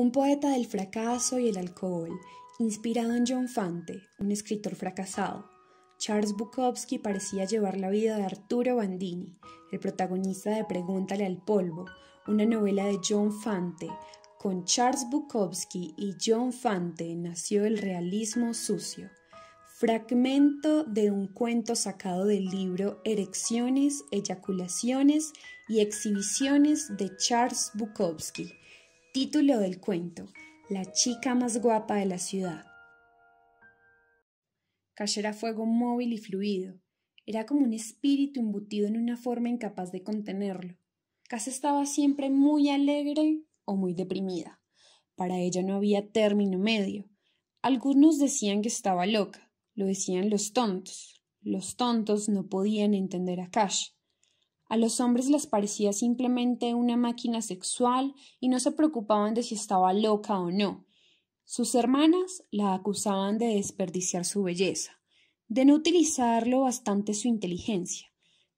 Un poeta del fracaso y el alcohol, inspirado en John Fante, un escritor fracasado. Charles Bukowski parecía llevar la vida de Arturo Bandini, el protagonista de Pregúntale al polvo, una novela de John Fante. Con Charles Bukowski y John Fante nació el realismo sucio. Fragmento de un cuento sacado del libro Erecciones, Ejaculaciones y Exhibiciones de Charles Bukowski, Título del cuento, La chica más guapa de la ciudad. Cash era fuego móvil y fluido. Era como un espíritu embutido en una forma incapaz de contenerlo. Cash estaba siempre muy alegre o muy deprimida. Para ella no había término medio. Algunos decían que estaba loca, lo decían los tontos. Los tontos no podían entender a Cash. A los hombres les parecía simplemente una máquina sexual y no se preocupaban de si estaba loca o no. Sus hermanas la acusaban de desperdiciar su belleza, de no utilizarlo bastante su inteligencia.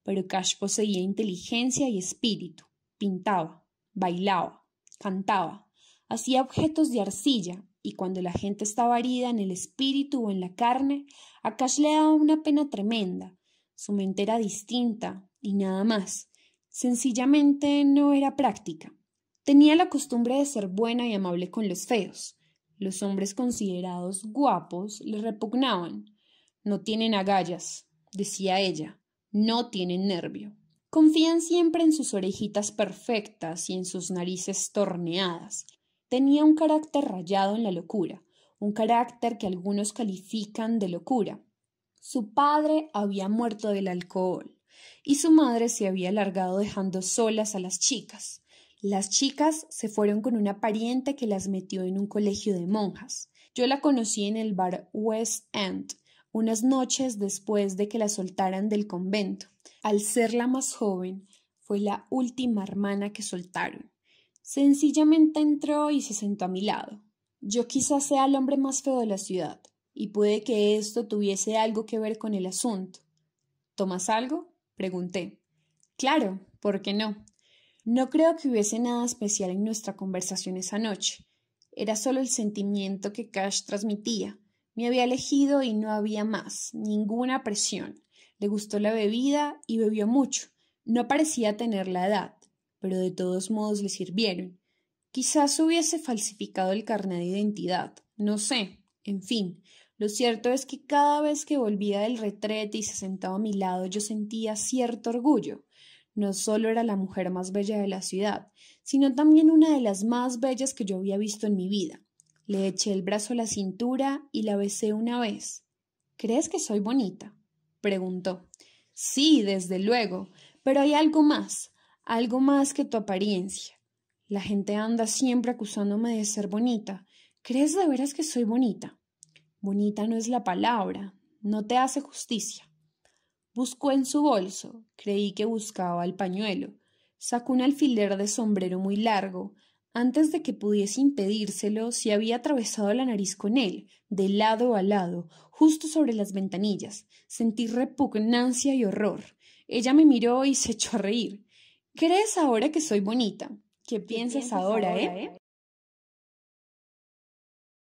Pero Cash poseía inteligencia y espíritu. Pintaba, bailaba, cantaba, hacía objetos de arcilla y cuando la gente estaba herida en el espíritu o en la carne, a Cash le daba una pena tremenda. Su mente era distinta, y nada más. Sencillamente no era práctica. Tenía la costumbre de ser buena y amable con los feos. Los hombres considerados guapos le repugnaban. No tienen agallas, decía ella, no tienen nervio. Confían siempre en sus orejitas perfectas y en sus narices torneadas. Tenía un carácter rayado en la locura, un carácter que algunos califican de locura. Su padre había muerto del alcohol y su madre se había largado dejando solas a las chicas. Las chicas se fueron con una pariente que las metió en un colegio de monjas. Yo la conocí en el bar West End, unas noches después de que la soltaran del convento. Al ser la más joven, fue la última hermana que soltaron. Sencillamente entró y se sentó a mi lado. Yo quizás sea el hombre más feo de la ciudad, y puede que esto tuviese algo que ver con el asunto. ¿Tomas algo? Pregunté. Claro, ¿por qué no? No creo que hubiese nada especial en nuestra conversación esa noche. Era solo el sentimiento que Cash transmitía. Me había elegido y no había más, ninguna presión. Le gustó la bebida y bebió mucho. No parecía tener la edad, pero de todos modos le sirvieron. Quizás hubiese falsificado el carnet de identidad, no sé. En fin, lo cierto es que cada vez que volvía del retrete y se sentaba a mi lado yo sentía cierto orgullo. No solo era la mujer más bella de la ciudad, sino también una de las más bellas que yo había visto en mi vida. Le eché el brazo a la cintura y la besé una vez. ¿Crees que soy bonita? preguntó. Sí, desde luego, pero hay algo más, algo más que tu apariencia. La gente anda siempre acusándome de ser bonita. ¿Crees de veras que soy bonita? Bonita no es la palabra, no te hace justicia. Buscó en su bolso, creí que buscaba el pañuelo, sacó un alfiler de sombrero muy largo, antes de que pudiese impedírselo, se había atravesado la nariz con él, de lado a lado, justo sobre las ventanillas. Sentí repugnancia y horror. Ella me miró y se echó a reír. ¿Crees ahora que soy bonita? ¿Qué, piensas, ahora, eh? eh?